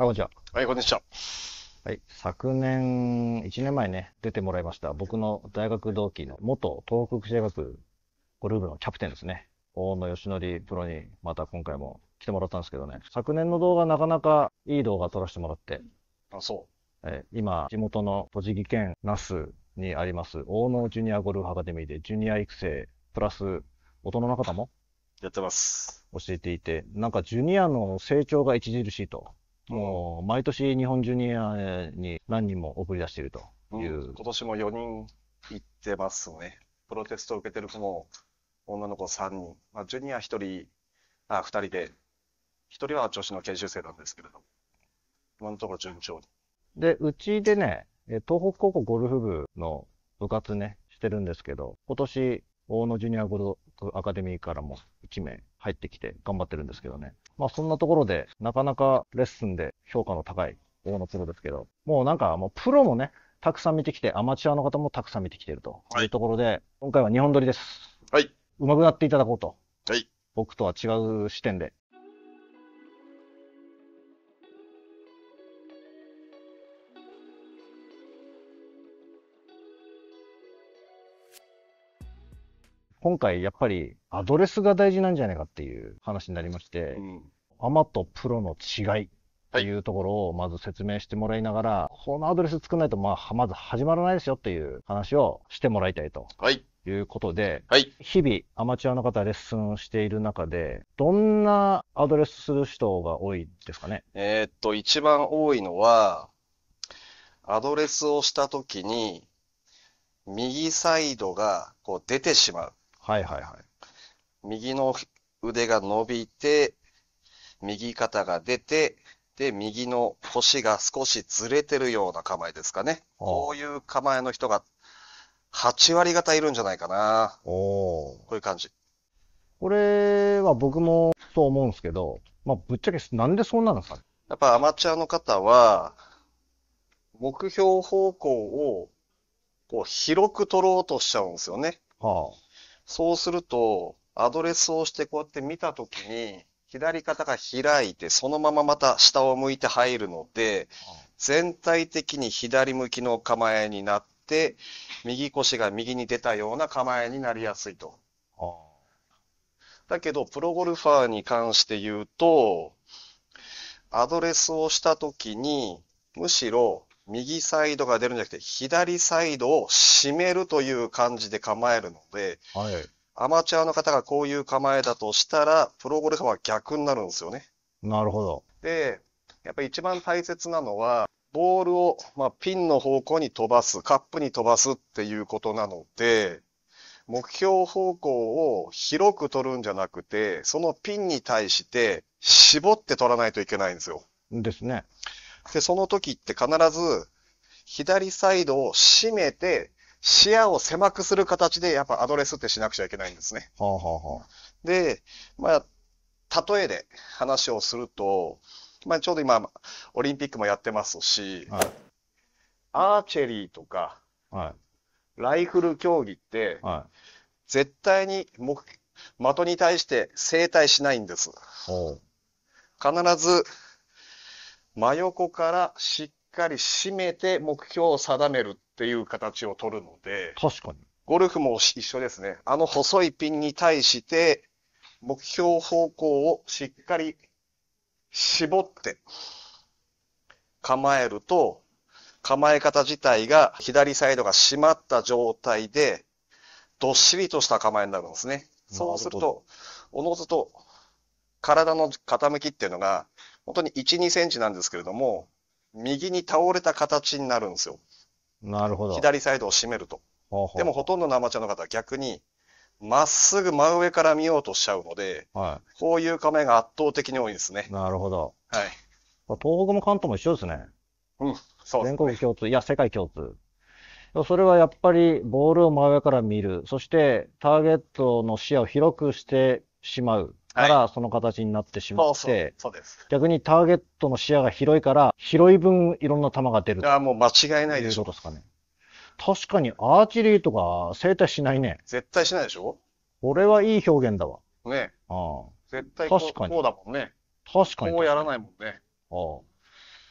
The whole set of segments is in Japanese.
あ、こんにちは。はい、こんにちは。はい。昨年、1年前ね、出てもらいました。僕の大学同期の元東北市大学ゴルフ部のキャプテンですね。大野義則プロにまた今回も来てもらったんですけどね。昨年の動画なかなかいい動画撮らせてもらって。あ、そう。え今、地元の栃木県那須にあります、大野ジュニアゴルフアカデミーでジュニア育成、プラス大人の方もやってます。教えていて、なんかジュニアの成長が著しいと。もう毎年日本ジュニアに何人も送り出しているという、うん、今年も4人行ってますね。プロテストを受けてる子も女の子3人、まあ、ジュニア1人、あ2人で、1人は女子の研修生なんですけれども、今のところ順調に。で、うちでね、東北高校ゴルフ部の部活ね、してるんですけど、今年、大野ジュニアゴルフアカデミーからも1名入ってきて頑張ってるんですけどね。まあそんなところで、なかなかレッスンで評価の高い大野ロですけど、もうなんかもうプロもね、たくさん見てきて、アマチュアの方もたくさん見てきているというところで、今回は日本撮りです。はい。上手くなっていただこうと。はい。僕とは違う視点で今回やっぱりアドレスが大事なんじゃないかっていう話になりまして、うん、アマとプロの違いっていうところをまず説明してもらいながら、はい、このアドレス作らないと、まあ、まず始まらないですよっていう話をしてもらいたいと。はい。いうことで、はい、日々アマチュアの方レッスンをしている中で、どんなアドレスする人が多いですかねえー、っと、一番多いのは、アドレスをしたときに、右サイドがこう出てしまう。はいはいはい。右の腕が伸びて、右肩が出て、で、右の腰が少しずれてるような構えですかね。こういう構えの人が8割方いるんじゃないかな。おこういう感じ。これは僕もそう思うんですけど、まあ、ぶっちゃけなんでそうなのか。やっぱアマチュアの方は、目標方向をこう広く取ろうとしちゃうんですよね。はあそうすると、アドレスをしてこうやって見たときに、左肩が開いて、そのまままた下を向いて入るので、全体的に左向きの構えになって、右腰が右に出たような構えになりやすいと。だけど、プロゴルファーに関して言うと、アドレスをしたときに、むしろ右サイドが出るんじゃなくて、左サイドを締めるという感じで構えるので、はい、アマチュアの方がこういう構えだとしたら、プロゴルファーは逆になるんですよね。なるほど。で、やっぱり一番大切なのは、ボールを、まあ、ピンの方向に飛ばす、カップに飛ばすっていうことなので、目標方向を広く取るんじゃなくて、そのピンに対して絞って取らないといけないんですよ。ですね。で、その時って必ず、左サイドを締めて、視野を狭くする形で、やっぱアドレスってしなくちゃいけないんですね。はあはあ、で、まあ、例えで話をすると、まあ、ちょうど今、オリンピックもやってますし、はい、アーチェリーとか、はい、ライフル競技って、はい、絶対に目的に対して正対しないんです。必ず真横からしっかり締めて目標を定めるっていう形を取るので、確かに。ゴルフも一緒ですね。あの細いピンに対して、目標方向をしっかり絞って構えると、構え方自体が左サイドが締まった状態で、どっしりとした構えになるんですね。そうすると、おのずと体の傾きっていうのが本当に1、2センチなんですけれども、右に倒れた形になるんですよ。なるほど。左サイドを締めると。ほうほうでもほとんどのアマチュアの方は逆に、まっすぐ真上から見ようとしちゃうので、はい、こういう構えが圧倒的に多いですね。なるほど。はい。東北も関東も一緒ですね。うん、そうです、ね、全国共通、いや、世界共通。それはやっぱりボールを真上から見る。そしてターゲットの視野を広くしてしまう。からその形になってしまって、そうです。逆にターゲットの視野が広いから、広い分いろんな球が出る。ああ、もう間違いないでしょ。うですかね。確かにアーチリーとか正体しないね。絶対しないでしょ俺はいい表現だわ。ねああ。絶対こうこうだもんね。確かに。こうやらないもんね。ああ。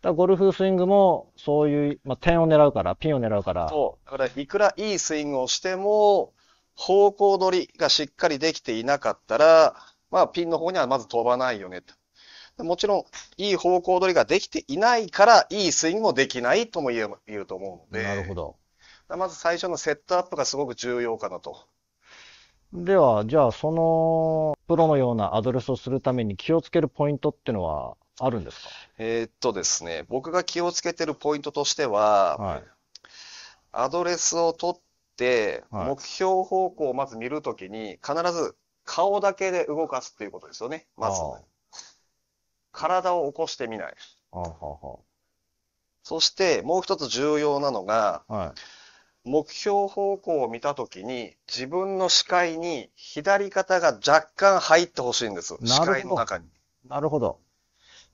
だゴルフスイングも、そういう、まあ、点を狙うから、ピンを狙うから。そう。だから、いくらいいスイングをしても、方向取りがしっかりできていなかったら、まあ、ピンの方にはまず飛ばないよねと。もちろん、いい方向取りができていないから、いいスイングもできないとも言え言うと思うので。なるほど。まず最初のセットアップがすごく重要かなと。では、じゃあ、その、プロのようなアドレスをするために気をつけるポイントっていうのはあるんですかえー、っとですね、僕が気をつけてるポイントとしては、はい、アドレスを取って、目標方向をまず見るときに、必ず顔だけで動かすということですよね、まず。体を起こしてみない。そして、もう一つ重要なのが、はい、目標方向を見たときに、自分の視界に左肩が若干入ってほしいんです。視界の中に。なるほど。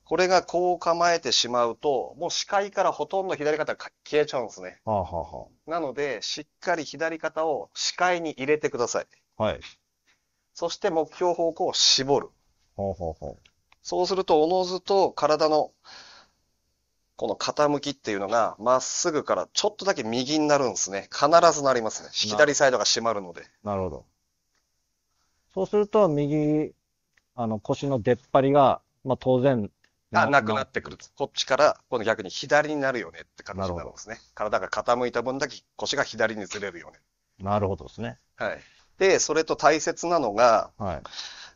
これがこう構えてしまうと、もう視界からほとんど左肩が消えちゃうんですね。はあはあ、なので、しっかり左肩を視界に入れてください。はい。そして目標方向を絞る。ほうほうほう。そうすると、おのずと体の、この傾きっていうのが、まっすぐからちょっとだけ右になるんですね。必ずなりますね。左サイドが締まるので。なるほど。そうすると、右、あの、腰の出っ張りが、まあ当然、なくなってくる。こっちから、この逆に左になるよねって形になるんですね。体が傾いた分だけ腰が左にずれるよね。なるほどですね。はい。で、それと大切なのが、はい、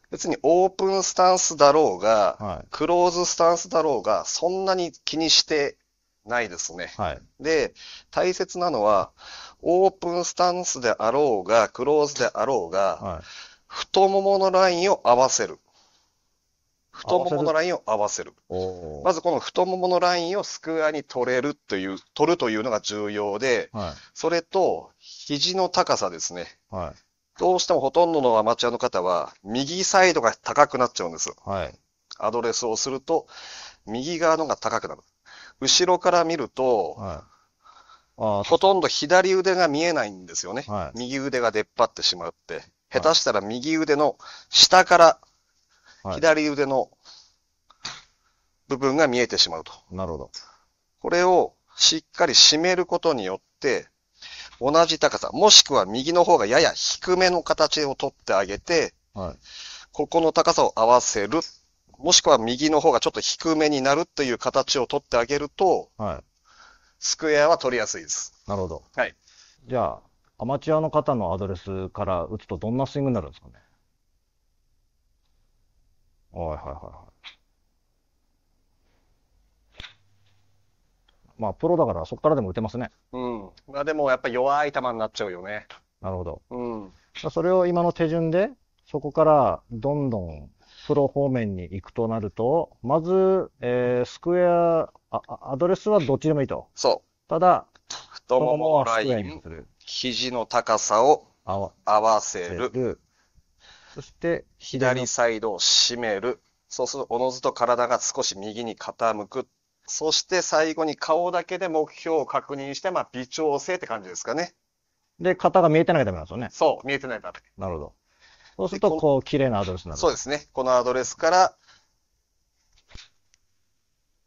別にオープンスタンスだろうが、はい、クローズスタンスだろうが、そんなに気にしてないですね。はい、で、大切なのは、オープンスタンスであろうが、クローズであろうが、太もものラインを合わせる。太もものラインを合わせる。まずこの太もものラインをスクエアに取れるという、取るというのが重要で、はい、それと、肘の高さですね。はい、どうしてもほとんどのアマチュアの方は、右サイドが高くなっちゃうんです。はい。アドレスをすると、右側のが高くなる。後ろから見ると、はい、あほとんど左腕が見えないんですよね、はい。右腕が出っ張ってしまって。下手したら右腕の下から、左腕の部分が見えてしまうと。なるほど。これをしっかり締めることによって、同じ高さ、もしくは右の方がやや低めの形を取ってあげて、はい、ここの高さを合わせる、もしくは右の方がちょっと低めになるという形を取ってあげると、はい、スクエアは取りやすいです。なるほど。はい。じゃあ、アマチュアの方のアドレスから打つとどんなスイングになるんですかねはいはいはいはい。まあ、プロだからそこからでも打てますね。うん。まあ、でもやっぱ弱い球になっちゃうよね。なるほど。うん。それを今の手順で、そこからどんどんプロ方面に行くとなると、まず、えー、スクエア、アドレスはどっちでもいいと。そう。ただ、太ももライン、肘の高さを合わせる。そして、左サイドを締める。そうすると、おのずと体が少し右に傾くそして最後に顔だけで目標を確認して、まあ、微調整って感じですかね。で、型が見えてなきゃダメなんですよね。そう、見えてないだけ。なるほど。そうすると、こう、綺麗なアドレスになる。そうですね。このアドレスから、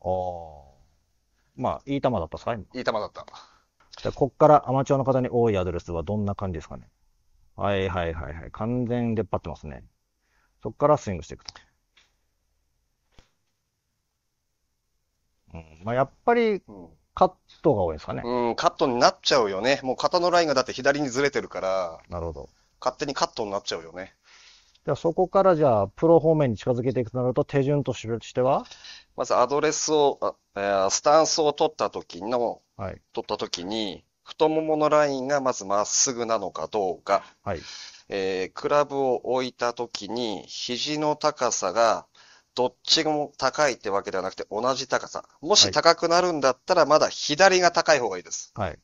おまあ、いい球だったですかいい球だった。じゃあ、こっからアマチュアの方に多いアドレスはどんな感じですかね。はいはいはいはい。完全に出っ張ってますね。そこからスイングしていくと。うんまあ、やっぱりカットが多いですかね。うん、カットになっちゃうよね。もう肩のラインがだって左にずれてるから、なるほど。勝手にカットになっちゃうよね。じゃあそこからじゃあ、プロ方面に近づけていくとなると、手順としてはまずアドレスを、あスタンスを取った時の、はい、取った時に、太もものラインがまずまっすぐなのかどうか、はいえー、クラブを置いた時に、肘の高さがどっちも高いってわけではなくて同じ高さ。もし高くなるんだったらまだ左が高い方がいいです。はい。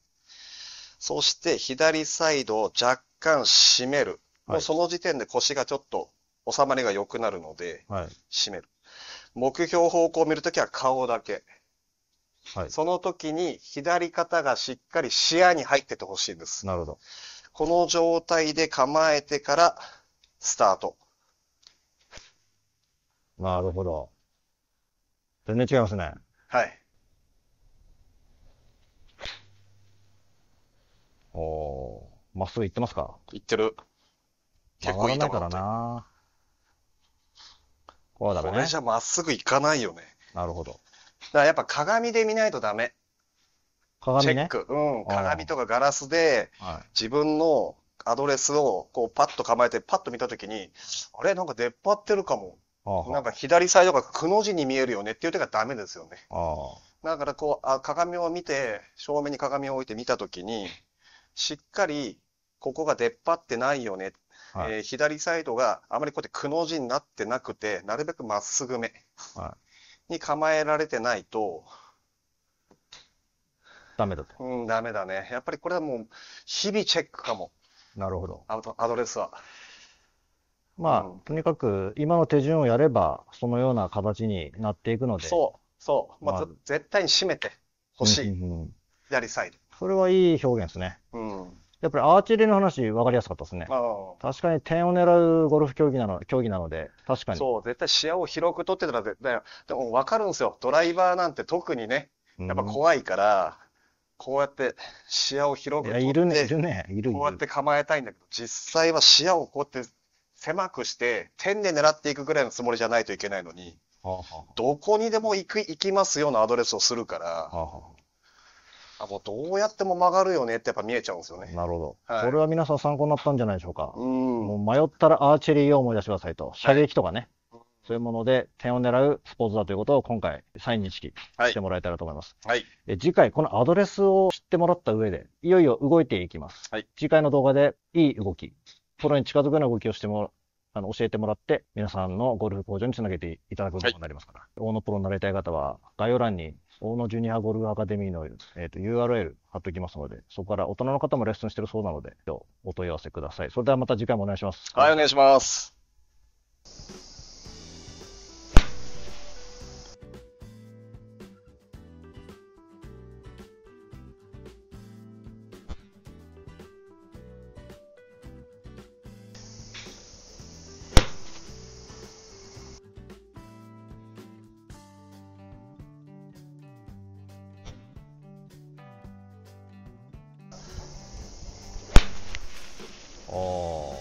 そして左サイドを若干締める。はい、もうその時点で腰がちょっと収まりが良くなるので、締める。目標方向を見るときは顔だけ。はい、その時に左肩がしっかり視野に入っててほしいんです。なるほど。この状態で構えてからスタート。なるほど。全然違いますね。はい。おー、まっすぐ行ってますか行ってる。結構いいとこだからな。こうだね。これじゃまっすぐ行かないよね。なるほど。だからやっぱ鏡で見ないとダメ。鏡ね。チェック。うん。鏡とかガラスで、自分のアドレスをこうパッと構えて、パッと見たときに、あれなんか出っ張ってるかもなんか左サイドがくの字に見えるよねっていう手がダメですよね。だからこう、あ鏡を見て、正面に鏡を置いて見たときに、しっかりここが出っ張ってないよね。はい、えー、左サイドがあまりこうやってくの字になってなくて、なるべくまっすぐめに構えられてないと、ダメだと。うん、ダメだね。やっぱりこれはもう、日々チェックかも。なるほど。アドレスは。まあ、とにかく今の手順をやれば、そのような形になっていくので。そう、そう。まあ、絶対に締めてほしい。うんさんそれはいい表現ですね。うん。やっぱりアーチェリーの話わかりやすかったですね。確かに点を狙うゴルフ競技なの競技なので、確かに。そう、絶対視野を広く取ってたらだよ。でもわかるんですよ。ドライバーなんて特にね、やっぱ怖いから、こうやって視野を広く取って、いるね、いるね、いるいるこうやって構えたいんだけど、実際は視野をこうやって狭くして、天で狙っていくぐらいのつもりじゃないといけないのに、はあはあ、どこにでも行く行きますようなアドレスをするから、はあはあ、もうどうやっても曲がるよねってやっぱ見えちゃうんですよね。なるほど。はい、これは皆さん参考になったんじゃないでしょうか。うんもう迷ったらアーチェリーを思い出してくださいと。射撃とかね。はい、そういうもので点を狙うスポーツだということを今回再認識してもらえたらと思います。はい。え次回このアドレスを知ってもらった上で、いよいよ動いていきます。はい。次回の動画でいい動き、プロに近づくような動きをしてもあの、教えてもらって、皆さんのゴルフ向上につなげていただくことになりますから。はい、大野プロになりたい方は、概要欄に、大野ジュニアゴルフアカデミーの、えーと、URL 貼っておきますので、そこから大人の方もレッスンしてるそうなので、お問い合わせください。それではまた次回もお願いします。はい、お願いします。哦。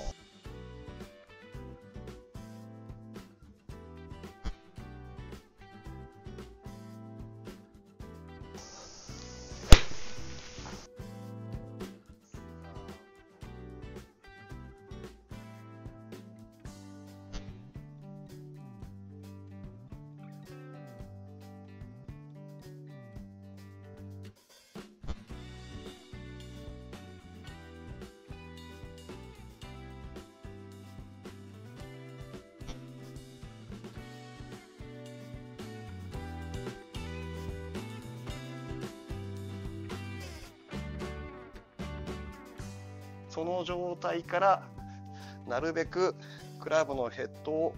その状態からなるべくクラブのヘッドを